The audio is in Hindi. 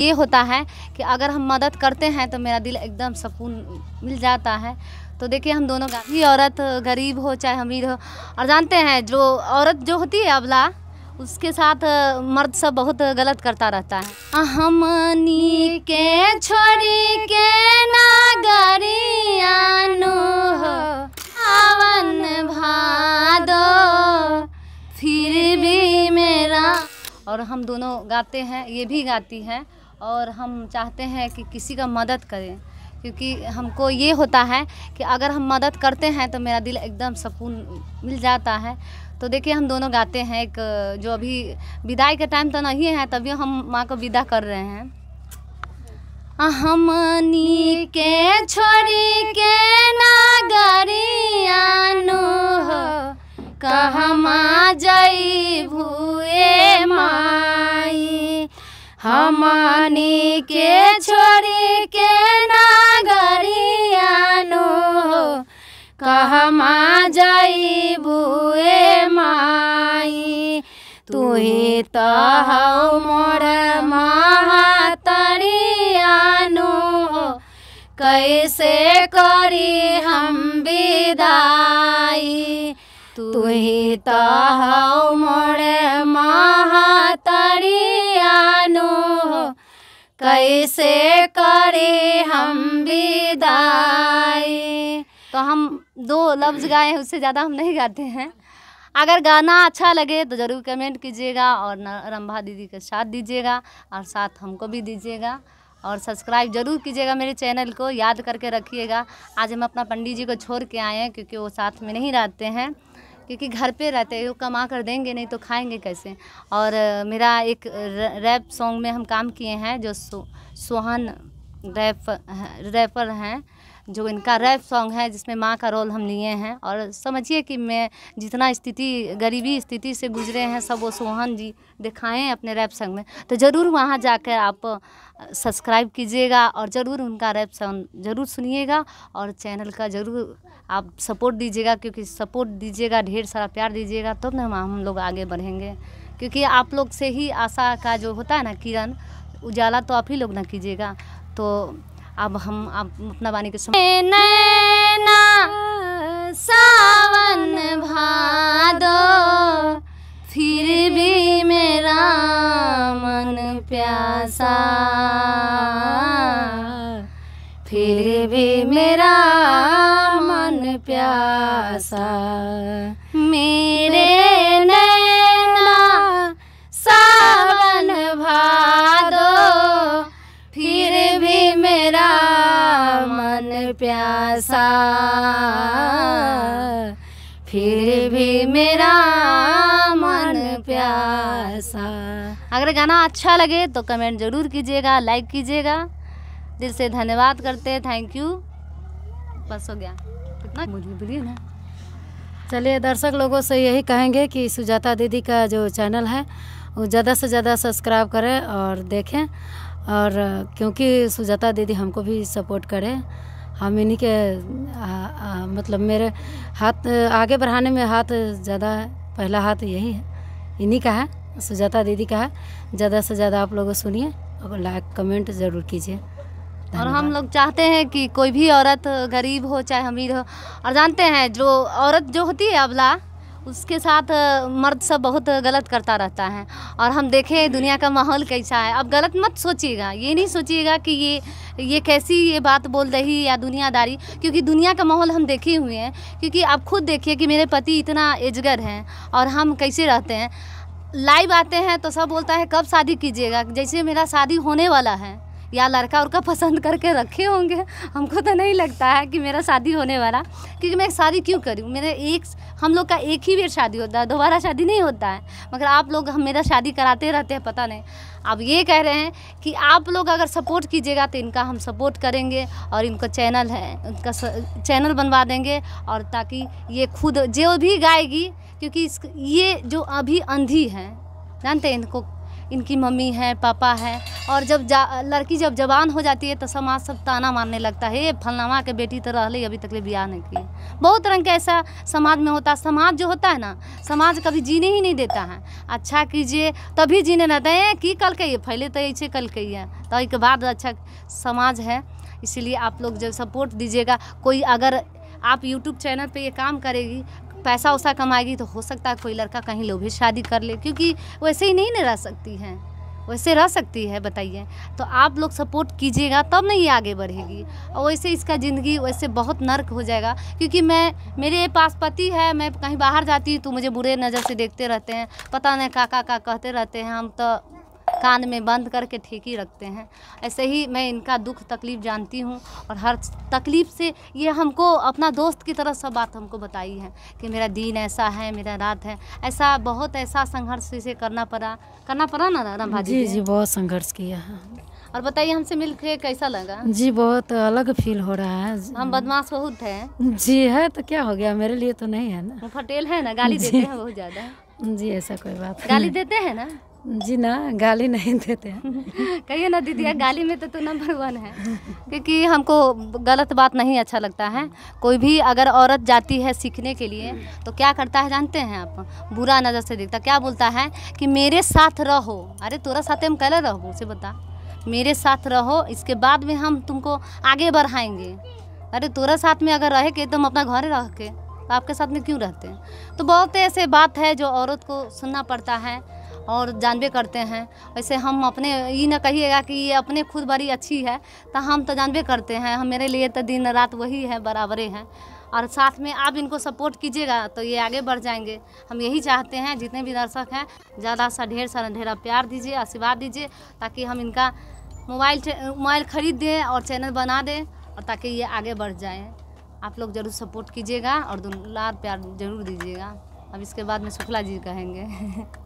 ये होता है कि अगर हम मदद करते हैं तो मेरा दिल एकदम सुकून मिल जाता है तो देखिए हम दोनों भी औरत गरीब हो चाहे अमीर हो और जानते हैं जो औरत जो होती है अबला उसके साथ मर्द सब बहुत गलत करता रहता है हम के छोड़ी के नागरियानो हो आवन भादो फिर भी मेरा और हम दोनों गाते हैं ये भी गाती हैं और हम चाहते हैं कि किसी का मदद करें क्योंकि हमको ये होता है कि अगर हम मदद करते हैं तो मेरा दिल एकदम सुकून मिल जाता है तो देखिए हम दोनों गाते हैं एक जो अभी विदाई का टाइम तो नहीं है तभी हम माँ को विदा कर रहे हैं हमनी के छोड़ी के नागरियानो कहाँ जई भू मानी के छोरी के नागरियानो कहमा जाई बुए माई ही तो हौ मोर महातरियानो कैसे करी हम विदाई ही तो हौ मोर महातरी जानो कैसे करे हम विदाई तो हम दो लफ्ज़ गाए हैं उससे ज़्यादा हम नहीं गाते हैं अगर गाना अच्छा लगे तो ज़रूर कमेंट कीजिएगा और रंभा दीदी के साथ दीजिएगा और साथ हमको भी दीजिएगा और सब्सक्राइब जरूर कीजिएगा मेरे चैनल को याद करके रखिएगा आज हम अपना पंडित जी को छोड़ के आए हैं क्योंकि वो साथ में नहीं रहते हैं क्योंकि घर पे रहते हैं वो कमा कर देंगे नहीं तो खाएंगे कैसे और मेरा एक रैप सॉन्ग में हम काम किए हैं जो सो, सोहन रैप रैपर हैं जो इनका रैप सॉन्ग है जिसमें माँ का रोल हम लिए हैं और समझिए कि मैं जितना स्थिति गरीबी स्थिति से गुजरे हैं सब वो सोहन जी दिखाएँ अपने रैप सॉन्ग में तो ज़रूर वहाँ जाकर आप सब्सक्राइब कीजिएगा और ज़रूर उनका रैप सॉन्ग ज़रूर सुनिएगा और चैनल का ज़रूर आप सपोर्ट दीजिएगा क्योंकि सपोर्ट दीजिएगा ढेर सारा प्यार दीजिएगा तब तो ना हम लोग आगे बढ़ेंगे क्योंकि आप लोग से ही आशा का जो होता है ना किरण उजाला तो आप ही लोग ना कीजिएगा तो अब हम आप अपना वाणी के सावन भादो फिर भी मेरा मन प्यासा फिर भी मेरा मन प्यासा प्यासा फिर भी मेरा मन प्यासा अगर गाना अच्छा लगे तो कमेंट ज़रूर कीजिएगा लाइक कीजिएगा दिल से धन्यवाद करते हैं थैंक यू बस हो गया कितना मुझे बोलिए ना चलिए दर्शक लोगों से यही कहेंगे कि सुजाता दीदी का जो चैनल है वो ज़्यादा से ज़्यादा सब्सक्राइब करें और देखें और क्योंकि सुजाता दीदी हमको भी सपोर्ट करें हम इन्हीं के मतलब मेरे हाथ आगे बढ़ाने में हाथ ज़्यादा पहला हाथ यही है इन्हीं का है सुजाता दीदी का है ज़्यादा से ज़्यादा आप लोगों सुनिए और लाइक कमेंट ज़रूर कीजिए और हम लोग चाहते हैं कि कोई भी औरत गरीब हो चाहे अमीर हो और जानते हैं जो औरत जो होती है अबला उसके साथ मर्द सब बहुत गलत करता रहता है और हम देखें दुनिया का माहौल कैसा है अब गलत मत सोचिएगा ये नहीं सोचिएगा कि ये ये कैसी ये बात बोल रही या दुनियादारी क्योंकि दुनिया का माहौल हम देखे हुए हैं क्योंकि आप खुद देखिए कि मेरे पति इतना एजगर हैं और हम कैसे रहते हैं लाइव आते हैं तो सब बोलता है कब शादी कीजिएगा जैसे मेरा शादी होने वाला है या लड़का उड़का पसंद करके रखे होंगे हमको तो नहीं लगता है कि मेरा शादी होने वाला क्योंकि मैं शादी क्यों करूँ मेरे एक हम लोग का एक ही बार शादी होता है दोबारा शादी नहीं होता है मगर आप लोग हम मेरा शादी कराते रहते हैं पता नहीं अब ये कह रहे हैं कि आप लोग अगर सपोर्ट कीजिएगा तो इनका हम सपोर्ट करेंगे और इनका चैनल है उनका चैनल बनवा देंगे और ताकि ये खुद जो भी गाएगी क्योंकि इस ये जो अभी अंधी है जानते हैं इनको इनकी मम्मी है पापा है और जब जा लड़की जब जवान हो जाती है तो समाज सब ताना मारने लगता है ये फलनामा के बेटी तो रह अभी तक ले ब्याह नहीं किए बहुत रंग के ऐसा समाज में होता है समाज जो होता है ना समाज कभी जीने ही नहीं देता है अच्छा कीजिए तभी जीने ना दें कि कल के फैले तो ऐसे कल के है तो एक बाद अच्छा समाज है इसीलिए आप लोग जब सपोर्ट दीजिएगा कोई अगर आप यूट्यूब चैनल पे ये काम करेगी पैसा वैसा कमाएगी तो हो सकता है कोई लड़का कहीं लोभी शादी कर ले क्योंकि वैसे ही नहीं ना रह सकती हैं वैसे रह सकती है बताइए तो आप लोग सपोर्ट कीजिएगा तब नहीं आगे बढ़ेगी और वैसे इसका ज़िंदगी वैसे बहुत नर्क हो जाएगा क्योंकि मैं मेरे पास पति है मैं कहीं बाहर जाती तो मुझे बुरे नज़र से देखते रहते हैं पता नहीं काका का कहते रहते हैं हम तो कान में बंद करके ठेकी रखते हैं ऐसे ही मैं इनका दुख तकलीफ़ जानती हूँ और हर तकलीफ़ से ये हमको अपना दोस्त की तरह सब बात हमको बताई है कि मेरा दिन ऐसा है मेरा रात है ऐसा बहुत ऐसा संघर्ष इसे करना पड़ा करना पड़ा ना भाजी जी जी बहुत संघर्ष किया है और बताइए हमसे मिल के कैसा लगा जी बहुत अलग फील हो रहा है हम बदमाश बहुत है जी है तो क्या हो गया मेरे लिए तो नहीं है ना फटेल है ना गाली देते हैं बहुत ज्यादा जी ऐसा कोई बात गाली देते हैं ना जी ना गाली नहीं देते हैं कहिए ना दीदी गाली में तो तू नंबर वन है क्योंकि हमको गलत बात नहीं अच्छा लगता है कोई भी अगर औरत जाती है सीखने के लिए तो क्या करता है जानते हैं आप बुरा नज़र से देखता क्या बोलता है कि मेरे साथ रहो अरे तोरा साथ हम कैला रहो उसे बता मेरे साथ रहो इसके बाद में हम तुमको आगे बढ़ाएंगे अरे तोरा साथ में अगर रह के तो हम अपना घर रह के तो आपके साथ में क्यों रहते हैं तो बहुत ऐसे बात है जो औरत को सुनना पड़ता है और जानबे करते हैं वैसे हम अपने ये ना कहिएगा कि ये अपने खुद बड़ी अच्छी है तो हम तो जानबे करते हैं हम मेरे लिए तो दिन रात वही है बराबरे हैं और साथ में आप इनको सपोर्ट कीजिएगा तो ये आगे बढ़ जाएंगे हम यही चाहते हैं जितने भी दर्शक हैं ज़्यादा सा ढेर सारा ढेरा प्यार दीजिए आशीर्वाद दीजिए ताकि हम इनका मोबाइल मोबाइल ख़रीद दें और चैनल बना दें और ताकि ये आगे बढ़ जाएँ आप लोग ज़रूर सपोर्ट कीजिएगा और दुलार प्यार ज़रूर दीजिएगा अब इसके बाद में शुक्ला जी कहेंगे